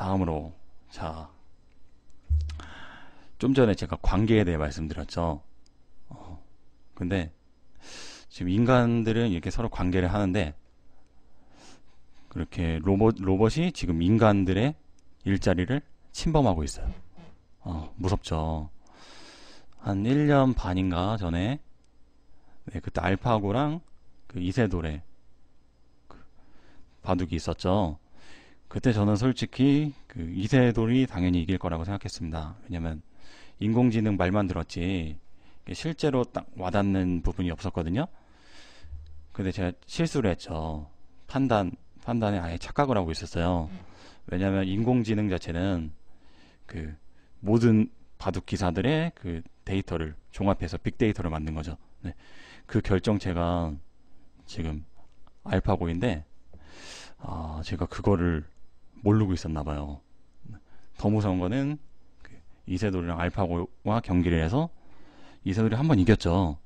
다음으로 자, 좀 전에 제가 관계에 대해 말씀드렸죠. 어, 근데 지금 인간들은 이렇게 서로 관계를 하는데 그렇게 로봇 로봇이 지금 인간들의 일자리를 침범하고 있어요. 어, 무섭죠. 한 1년 반인가 전에 네, 그때 알파고랑 그 이세돌의 그 바둑이 있었죠. 그때 저는 솔직히 그 이세돌이 당연히 이길 거라고 생각했습니다. 왜냐면 인공지능 말만 들었지 실제로 딱 와닿는 부분이 없었거든요. 근데 제가 실수를 했죠. 판단 판단에 아예 착각을 하고 있었어요. 왜냐면 인공지능 자체는 그 모든 바둑 기사들의 그 데이터를 종합해서 빅데이터를 만든 거죠. 네. 그 결정체가 지금 알파고인데 아, 제가 그거를 모르고 있었나 봐요. 더 무서운 거는 그 이세돌이랑 알파고와 경기를 해서 이세돌이 한 번 이겼죠.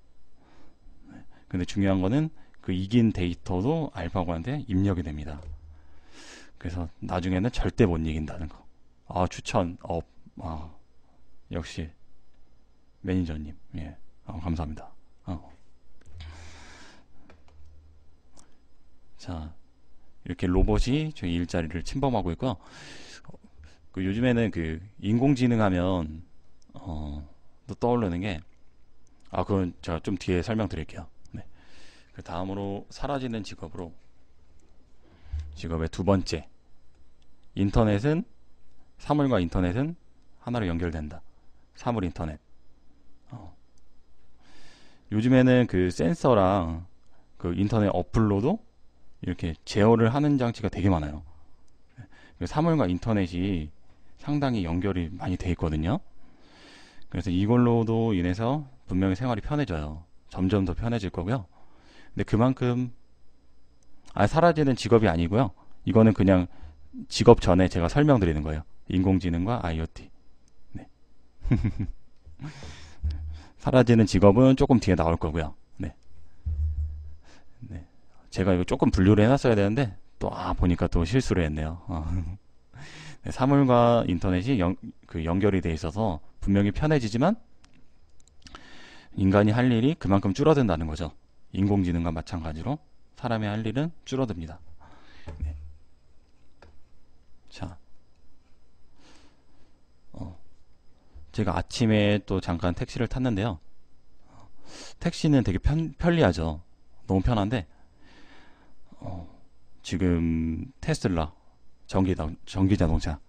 근데 중요한 거는 그 이긴 데이터도 알파고한테 입력이 됩니다. 그래서 나중에는 절대 못 이긴다는 거. 아, 추천, 업, 아, 역시 매니저님. 예. 아, 감사합니다. 어. 자, 이렇게 로봇이 저희 일자리를 침범하고 있고요. 그 요즘에는 그 인공지능 하면 어, 또 떠오르는 게 아 그건 제가 좀 뒤에 설명드릴게요. 네. 그 다음으로 사라지는 직업으로 직업의 두 번째 인터넷은 사물과 인터넷은 하나로 연결된다. 사물 인터넷. 어. 요즘에는 그 센서랑 그 인터넷 어플로도 이렇게 제어를 하는 장치가 되게 많아요. 사물과 인터넷이 상당히 연결이 많이 돼 있거든요. 그래서 이걸로도 인해서 분명히 생활이 편해져요. 점점 더 편해질 거고요. 근데 그만큼 아, 사라지는 직업이 아니고요. 이거는 그냥 직업 전에 제가 설명드리는 거예요. 인공지능과 IoT. 네. 사라지는 직업은 조금 뒤에 나올 거고요. 제가 이거 조금 분류를 해놨어야 되는데 또 아 보니까 또 실수를 했네요. 어. 네, 사물과 인터넷이 연, 그 연결이 돼 있어서 분명히 편해지지만 인간이 할 일이 그만큼 줄어든다는 거죠. 인공지능과 마찬가지로 사람이 할 일은 줄어듭니다. 네. 자, 어, 제가 아침에 또 잠깐 택시를 탔는데요. 어. 택시는 되게 편, 편리하죠. 너무 편한데 지금 테슬라 전기 전기 자동차에서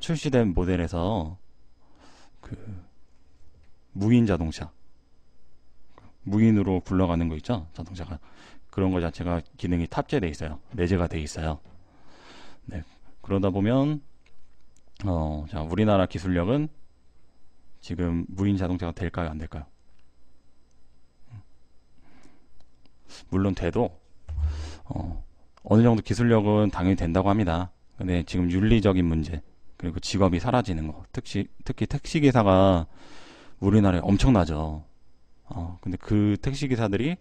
출시된 모델에서 그 무인 자동차 무인으로 굴러가는 거 있죠 자동차가 그런 거 자체가 기능이 탑재돼 있어요 내재가 돼 있어요 네 그러다 보면 어자 우리나라 기술력은 지금 무인 자동차가 될까요 안 될까요 물론 돼도 어 어느 정도 기술력은 당연히 된다고 합니다. 근데 지금 윤리적인 문제 그리고 직업이 사라지는 거 특히 특히 택시 기사가 우리나라에 엄청나죠. 어, 근데 그 택시 기사들이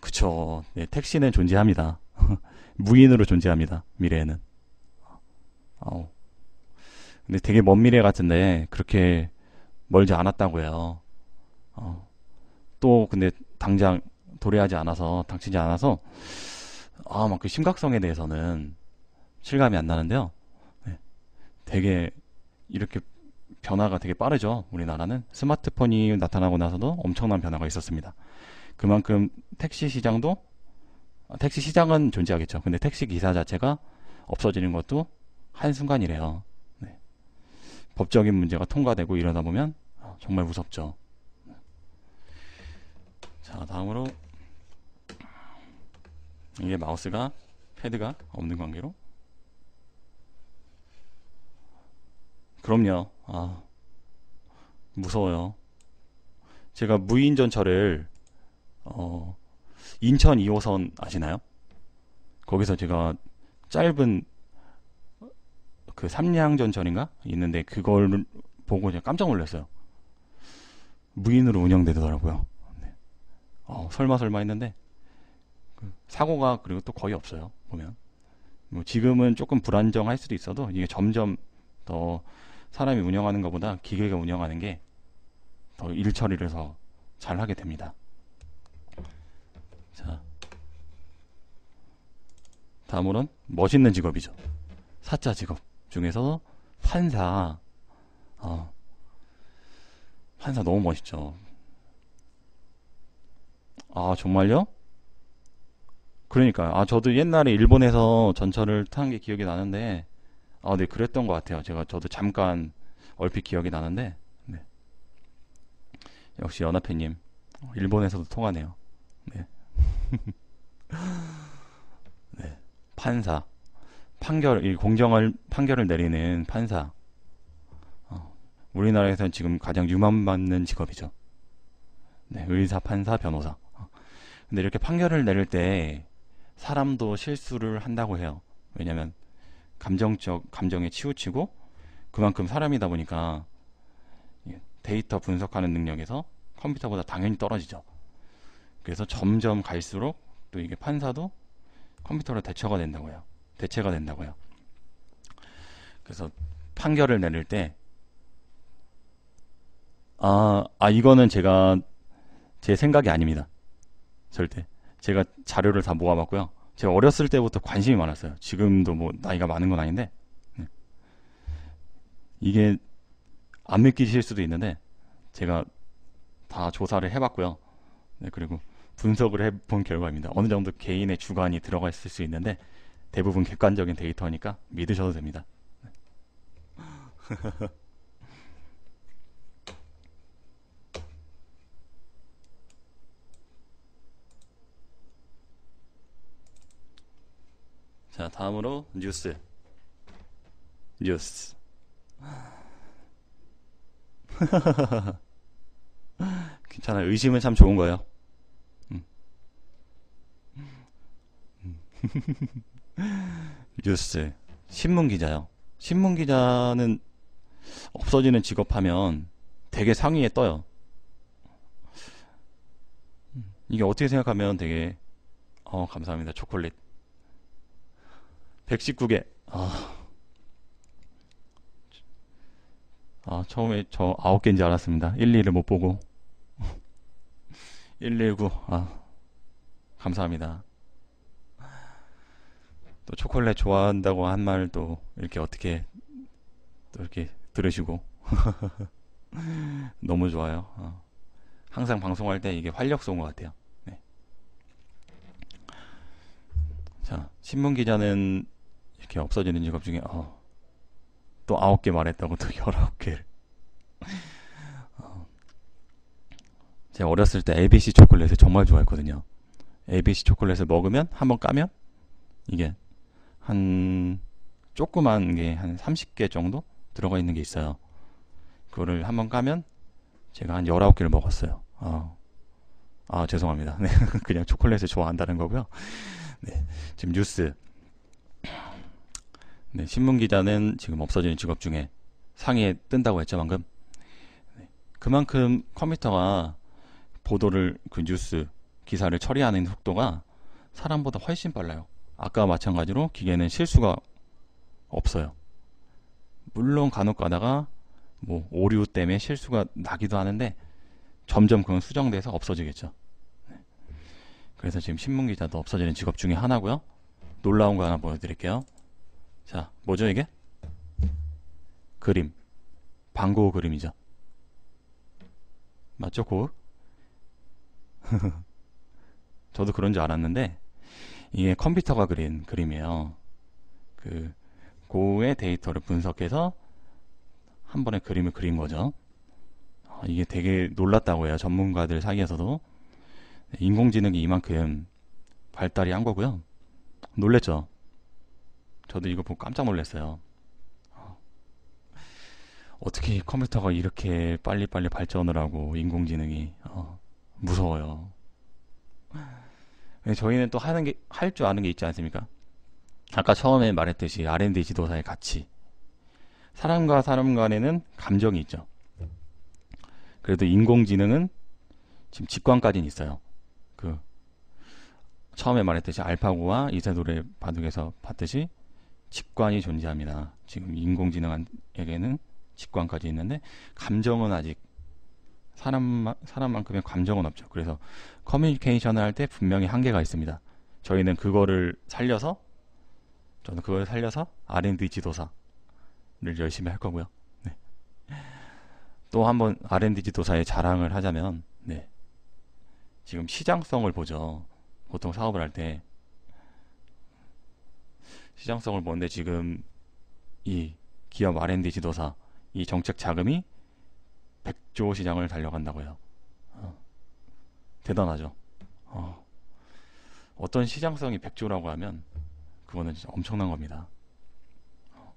그쵸. 네, 택시는 존재합니다. 무인으로 존재합니다. 미래에는. 아 근데 되게 먼 미래 같은데 그렇게 멀지 않았다고요. 어. 또 근데 당장 도래하지 않아서 닥치지 않아서 아막 그 심각성에 대해서는 실감이 안 나는데요. 네. 되게 이렇게 변화가 되게 빠르죠. 우리나라는 스마트폰이 나타나고 나서도 엄청난 변화가 있었습니다. 그만큼 택시 시장도 아, 택시 시장은 존재하겠죠. 근데 택시 기사 자체가 없어지는 것도 한순간이래요. 네. 법적인 문제가 통과되고 이러다 보면 아, 정말 무섭죠. 네. 자, 다음으로 이게 마우스가 패드가 없는 관계로 그럼요 아 무서워요 제가 무인전철을 어, 인천 2호선 아시나요? 거기서 제가 짧은 그 삼량전철인가 있는데 그걸 보고 제가 깜짝 놀랐어요. 무인으로 운영되더라고요. 네. 어, 설마 설마 했는데 사고가 그리고 또 거의 없어요. 보면 뭐 지금은 조금 불안정할 수도 있어도 이게 점점 더 사람이 운영하는 것보다 기계가 운영하는 게 더일 처리를 더 잘하게 됩니다. 자, 다음으로는 멋있는 직업이죠. 사자 직업 중에서 판사, 어, 판사 너무 멋있죠. 아 정말요? 그러니까 아 저도 옛날에 일본에서 전철을 탄 게 기억이 나는데 아네 그랬던 것 같아요. 제가 저도 잠깐 얼핏 기억이 나는데 네. 역시 연합회님 일본에서도 통하네요. 네. 네. 판사 판결 이 공정을 판결을 내리는 판사 어, 우리나라에서는 지금 가장 유망받는 직업이죠. 네, 의사, 판사, 변호사. 어. 근데 이렇게 판결을 내릴 때 사람도 실수를 한다고 해요. 왜냐면 감정적 감정에 치우치고 그만큼 사람이다 보니까 데이터 분석하는 능력에서 컴퓨터보다 당연히 떨어지죠. 그래서 점점 갈수록 또 이게 판사도 컴퓨터로 대처가 된다고요. 대체가 된다고요. 그래서 판결을 내릴 때 아, 아 이거는 제가 제 생각이 아닙니다. 절대. 제가 자료를 다 모아봤고요. 제가 어렸을 때부터 관심이 많았어요. 지금도 뭐 나이가 많은 건 아닌데 네. 이게 안 믿기실 수도 있는데 제가 다 조사를 해봤고요. 네, 그리고 분석을 해본 결과입니다. 어느 정도 개인의 주관이 들어가 있을 수 있는데 대부분 객관적인 데이터니까 믿으셔도 됩니다. 네. 다음으로 뉴스. 뉴스. 괜찮아요. 의심은 참 좋은 거예요. 음. 뉴스. 신문 기자요. 신문 기자는 없어지는 직업 하면 되게 상위에 떠요. 이게 어떻게 생각하면 되게 어 감사합니다. 초콜릿. 119개. 아. 아, 처음에 저 9개인지 알았습니다. 1, 1 2를 못 보고. 119. 아. 감사합니다. 또 초콜릿 좋아한다고 한 말 또 이렇게 어떻게 또 이렇게 들으시고. 너무 좋아요. 어. 항상 방송할 때 이게 활력소인 것 같아요. 네. 자, 신문 기자는 이렇게 없어지는 직업 중에 어, 또 아홉 개 말했다고 또 열아홉 개를 어, 제가 어렸을 때 ABC 초콜릿을 정말 좋아했거든요. ABC 초콜릿을 먹으면 한 번 까면 이게 한 조그만 게 한 30개 정도 들어가 있는 게 있어요. 그거를 한 번 까면 제가 한 19개를 먹었어요. 어. 아, 죄송합니다. 네, 그냥 초콜릿을 좋아한다는 거고요. 네. 지금 뉴스 네, 신문기자는 지금 없어지는 직업 중에 상위에 뜬다고 했죠, 방금. 네, 그만큼 컴퓨터가 보도를, 그 뉴스, 기사를 처리하는 속도가 사람보다 훨씬 빨라요. 아까와 마찬가지로 기계는 실수가 없어요. 물론 간혹 가다가 뭐 오류 때문에 실수가 나기도 하는데 점점 그건 수정돼서 없어지겠죠. 네. 그래서 지금 신문 기자도 없어지는 직업 중에 하나고요. 놀라운 거 하나 보여드릴게요. 자, 뭐죠 이게? 그림. 방고 그림이죠. 맞죠, 고? 저도 그런 줄 알았는데 이게 컴퓨터가 그린 그림이에요. 그 고의 데이터를 분석해서 한 번에 그림을 그린 거죠. 아, 이게 되게 놀랐다고 해요. 전문가들 사이에서도 인공지능이 이만큼 발달이 한 거고요. 놀랬죠. 저도 이거 보고 깜짝 놀랐어요. 어. 어떻게 컴퓨터가 이렇게 빨리빨리 발전을 하고 인공지능이 어, 무서워요. 저희는 또 하는 게 할 줄 아는 게 있지 않습니까? 아까 처음에 말했듯이 R&D 지도사의 가치. 사람과 사람 간에는 감정이 있죠. 그래도 인공지능은 지금 직관까지는 있어요. 그 처음에 말했듯이 알파고와 이세돌의 바둑에서 봤듯이 직관이 존재합니다. 지금 인공지능에게는 직관까지 있는데 감정은 아직 사람 사람만큼의 감정은 없죠. 그래서 커뮤니케이션을 할 때 분명히 한계가 있습니다. 저희는 그거를 살려서 저는 그걸 살려서 R&D 지도사를 열심히 할 거고요. 네. 또 한 번 R&D 지도사의 자랑을 하자면 네. 지금 시장성을 보죠. 보통 사업을 할때 시장성을 보는데 지금 이 기업 R&D 지도사 이 정책 자금이 100조 시장을 달려간다고요. 어. 대단하죠. 어. 어떤 시장성이 100조라고 하면 그거는 진짜 엄청난 겁니다. 어.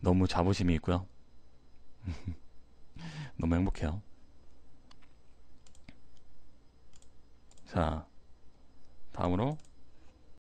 너무 자부심이 있고요. 너무 행복해요. 자, 다음으로